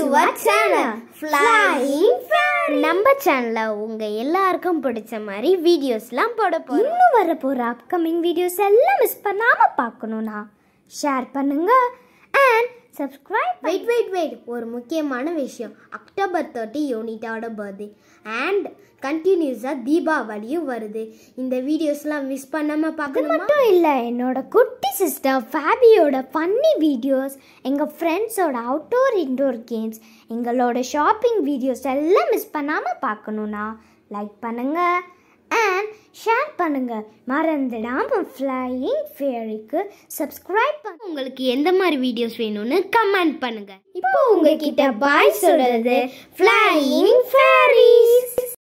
to our channel நம்ம சேனலில் உங்கள் எல்லாருக்கும் பிடிச்ச மாதிரி வீடியோஸ் எல்லாம் போட போகிறோம் இன்னும் வரப்போகிற அப்கமிங் வீடியோஸ் எல்லாம் மிஸ் பண்ணாம பாக்கணும்னா ஷேர் பண்ணுங்க சப்ஸ்கிரைப் வெயிட் வெயிட் வெயிட் ஒரு முக்கியமான விஷயம் அக்டோபர் தேர்ட்டி யூனிட்டோட பர்த்டே அண்ட் கண்டினியூஸாக தீபாவளியும் வருது இந்த வீடியோஸ்லாம் மிஸ் பண்ணாமல் பார்க்கணும் மட்டும் இல்லை என்னோட குட்டி சிஸ்டர் ஃபேபியோட ஃபன்னி வீடியோஸ் எங்கள் ஃப்ரெண்ட்ஸோட அவுட்டோர் இன்டோர் கேம்ஸ் எங்களோட ஷாப்பிங் வீடியோஸ் எல்லாம் மிஸ் பண்ணாமல் பார்க்கணுன்னா லைக் பண்ணுங்கள் ஷேர் பண்ணுங்கள் மறந்துடாமல் ஃப்ளையிங் ஃபேரிக்கு சப்ஸ்கிரைப் பண்ண உங்களுக்கு எந்த மாதிரி வீடியோஸ் வேணும்னு கமெண்ட் பண்ணுங்கள் இப்போ உங்ககிட்ட பாய் சொல்கிறது ஃப்ளையிங் ஃபேரி